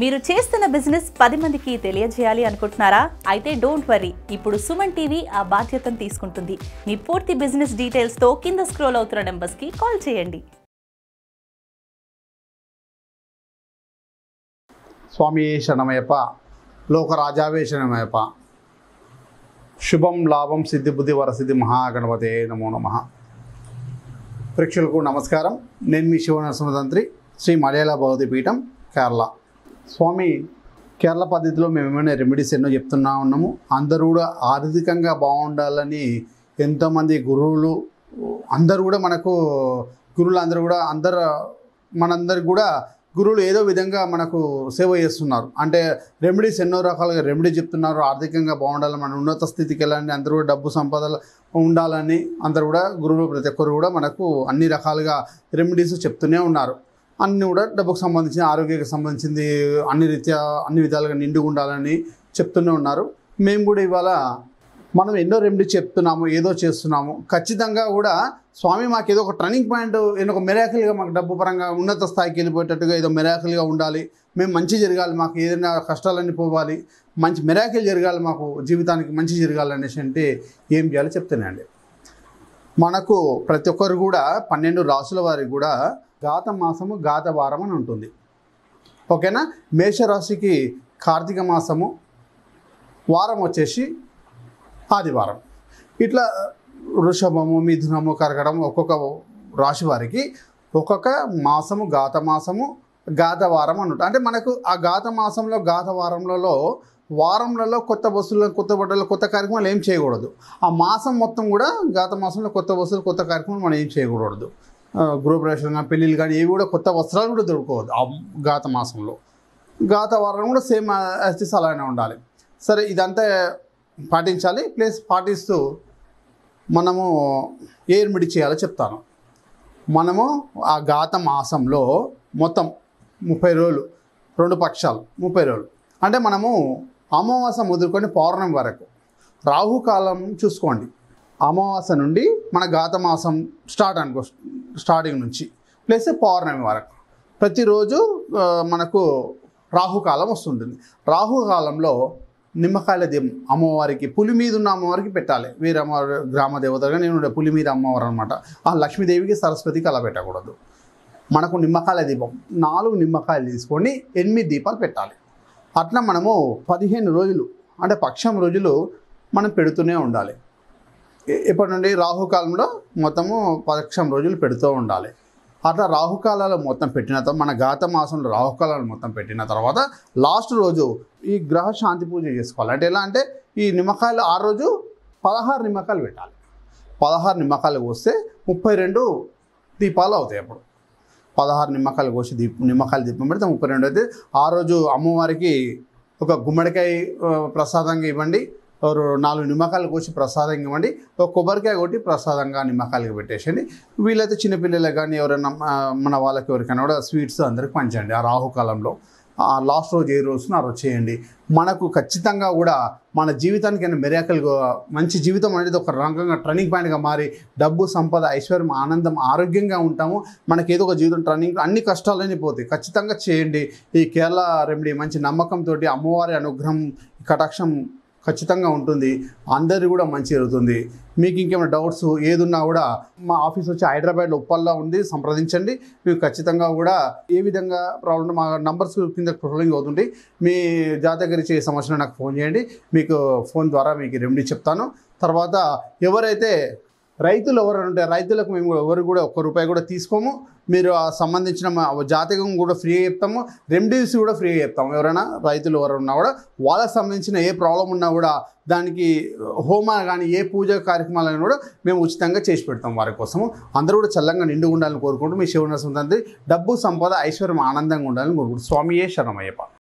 మీరు చేస్తున్న బిజినెస్ పది మందికి తెలియజేయాలి అనుకుంటున్నారా అయితే డోంట్ వరీ ఇప్పుడు సుమన్ టీవీ ఆ బాధ్యతను తీసుకుంటుంది మీ పూర్తి బిజినెస్ డీటెయిల్స్తో కింద స్క్రోల్ అవుతున్న నెంబర్స్కి కాల్ చేయండి స్వామి శరణమయప లోక రాజావేశనమయప శుభం లాభం సిద్ధి బుద్ధి వరసిద్ధి మహాగణపతే నమో నమ ప్రేక్షకులకు నమస్కారం నేను మీ శివ తంత్రి శ్రీ మలయాళ పీఠం కేరళ స్వామి కేరళ పద్ధతిలో మేము ఏమైనా రెమెడీస్ ఎన్నో చెప్తున్నా ఉన్నాము అందరూ కూడా ఆర్థికంగా బాగుండాలని ఎంతోమంది గురువులు అందరూ కూడా మనకు గురువులు అందరూ కూడా అందరు మనందరు కూడా గురువులు ఏదో విధంగా మనకు సేవ చేస్తున్నారు అంటే రెమెడీస్ ఎన్నో రకాలుగా రెమెడీ చెప్తున్నారు ఆర్థికంగా బాగుండాలి మన ఉన్నత స్థితికి వెళ్ళాలని అందరూ కూడా డబ్బు సంపదలు ఉండాలని అందరూ కూడా గురువులు ప్రతి ఒక్కరు కూడా మనకు అన్ని రకాలుగా రెమెడీస్ చెప్తూనే ఉన్నారు అన్నీ కూడా డబ్బుకు సంబంధించిన ఆరోగ్యకు సంబంధించింది అన్ని రీత్యా అన్ని విధాలుగా నిండి ఉండాలని చెప్తూనే ఉన్నారు మేము కూడా ఇవాళ మనం ఎన్నో రెమెడీ చెప్తున్నాము ఏదో చేస్తున్నాము ఖచ్చితంగా కూడా స్వామి మాకు ఏదో ఒక టర్నింగ్ పాయింట్ ఏదో ఒక మెరాకిల్గా మాకు డబ్బు పరంగా ఉన్నత స్థాయికి వెళ్ళిపోయేటట్టుగా ఏదో మెరాకిల్గా ఉండాలి మేము మంచి జరగాలి మాకు ఏదైనా కష్టాలన్నీ పోవాలి మంచి మెరాకిల్ జరగాలి మాకు జీవితానికి మంచి జరగాలి అనేసి అంటే ఏం చేయాలో చెప్తున్నాయండి మనకు ప్రతి ఒక్కరు కూడా పన్నెండు రాసుల వారికి కూడా గాత మాసము గాత వారం అని ఉంటుంది ఓకేనా మేషరాశికి కార్తీక మాసము వారం వచ్చేసి ఆదివారం ఇట్లా వృషభము మిథునము కరగడం ఒక్కొక్క రాశి వారికి ఒక్కొక్క మాసము గాత మాసము గాత వారం అంటే మనకు ఆ గాత మాసంలో గాత వారంలో వారంలలో కొత్త బస్సులు కొత్త బట్టలు కొత్త కార్యక్రమాలు ఏం చేయకూడదు ఆ మాసం మొత్తం కూడా గత మాసంలో కొత్త వస్తువులు కొత్త కార్యక్రమాలు మనం ఏం చేయకూడదు గృహప్రవేశాలు కానీ పెళ్ళిళ్ళు కానీ ఏవి కూడా కొత్త వస్త్రాలు కూడా దొరుకుకోవద్దు ఆ గత మాసంలో గత వారం కూడా సేమ్ యాస్టిస్ అలానే ఉండాలి సరే ఇదంతా పాటించాలి ప్లస్ పాటిస్తూ మనము ఏర్ మిడి చేయాలో చెప్తాను మనము ఆ గాత మాసంలో మొత్తం ముప్పై రోజులు రెండు పక్షాలు ముప్పై రోజులు అంటే మనము అమావాస్య ముదురుకొని పౌర్ణమి వరకు రాహుకాలం చూసుకోండి అమావాస్య నుండి మన గాతమాసం స్టార్ట్ అనుకో స్టార్టింగ్ నుంచి ప్లస్ పౌర్ణమి వరకు ప్రతిరోజు మనకు రాహుకాలం వస్తుంటుంది రాహుకాలంలో నిమ్మకాయల దీపం అమ్మవారికి పులి మీద ఉన్న అమ్మవారికి పెట్టాలి వేరే అమ్మవారి గ్రామ దేవతగా నేను పులి మీద అమ్మవారు అనమాట ఆ లక్ష్మీదేవికి సరస్వతికి అలా పెట్టకూడదు మనకు నిమ్మకాయల దీపం నాలుగు నిమ్మకాయలు తీసుకొని ఎనిమిది దీపాలు పెట్టాలి అట్లా మనము పదిహేను రోజులు అంటే పక్షం రోజులు మనం పెడుతూనే ఉండాలి ఇప్పటి నుండి రాహుకాలంలో మొత్తము పక్షం రోజులు పెడుతూ ఉండాలి అట్లా రాహుకాలాలు మొత్తం పెట్టిన తర్వాత మన గాత మాసంలో రాహుకాలాలు మొత్తం పెట్టిన తర్వాత లాస్ట్ రోజు ఈ గ్రహ శాంతి పూజ చేసుకోవాలి అంటే ఎలా అంటే ఈ నిమ్మకాయలు ఆ రోజు పదహారు నిమ్మకాయలు పెట్టాలి పదహారు నిమ్మకాయలు వస్తే ముప్పై రెండు దీపాలు అవుతాయి అప్పుడు పదహారు నిమ్మకాయలు కోసి దీప నిమ్మకాయలు దీపం పెడితే ముప్పై రెండు అయితే ఆ రోజు అమ్మవారికి ఒక గుమ్మడికాయ ప్రసాదంగా ఇవ్వండి నాలుగు నిమ్మకాయలు కోసి ప్రసాదంగా ఇవ్వండి ఒక కొబ్బరికాయ కొట్టి ప్రసాదంగా నిమ్మకాయలకి పెట్టేసండి వీళ్ళైతే చిన్నపిల్లలకు కానీ ఎవరైనా మన వాళ్ళకి ఎవరికైనా కూడా స్వీట్స్ అందరికి పంచండి ఆ రాహుకాలంలో లాస్ట్ రోజు ఏ రోజున ఆ రోజు చేయండి మనకు ఖచ్చితంగా కూడా మన జీవితానికి అయినా మెరాకల్గా మంచి జీవితం అనేది ఒక రంగంగా టర్నింగ్ పాయింట్గా మారి డబ్బు సంపద ఐశ్వర్యం ఆనందం ఆరోగ్యంగా ఉంటాము మనకి ఏదో ఒక జీవితం టర్నింగ్ అన్ని కష్టాలని పోతాయి ఖచ్చితంగా చేయండి ఈ కేరళ రెమెడీ మంచి నమ్మకంతో అమ్మవారి అనుగ్రహం కటాక్షం ఖచ్చితంగా ఉంటుంది అందరికీ కూడా మంచి జరుగుతుంది మీకు ఇంకేమైనా డౌట్స్ ఏదున్నా కూడా మా ఆఫీస్ వచ్చి హైదరాబాద్ ఉప్పల్లా ఉంది సంప్రదించండి మీకు ఖచ్చితంగా కూడా ఏ విధంగా ప్రాబ్లం మా నంబర్స్ కింద ప్రొఫైలింగ్ అవుతుంది మీ జాతక రీచే సమస్యను నాకు ఫోన్ చేయండి మీకు ఫోన్ ద్వారా మీకు రెమెడీ చెప్తాను తర్వాత ఎవరైతే రైతులు ఎవరు ఉంటే రైతులకు మేము ఎవరు కూడా ఒక్క రూపాయి కూడా తీసుకోము మీరు సంబంధించిన జాతకం కూడా ఫ్రీ చెప్తాము రెమెడీస్ కూడా ఫ్రీ చెప్తాము ఎవరైనా రైతులు ఉన్నా కూడా వాళ్ళకు సంబంధించిన ఏ ప్రాబ్లం ఉన్నా కూడా దానికి హోమాలు కానీ ఏ పూజ కార్యక్రమాలు కూడా మేము ఉచితంగా చేసి పెడతాం వారి కోసము అందరూ కూడా చల్లంగా నిండు ఉండాలని కోరుకుంటూ మీ శివ నరసింహ డబ్బు సంపద ఐశ్వర్యం ఆనందంగా ఉండాలని కోరుకుంటూ స్వామియే శరణమయ్యప్ప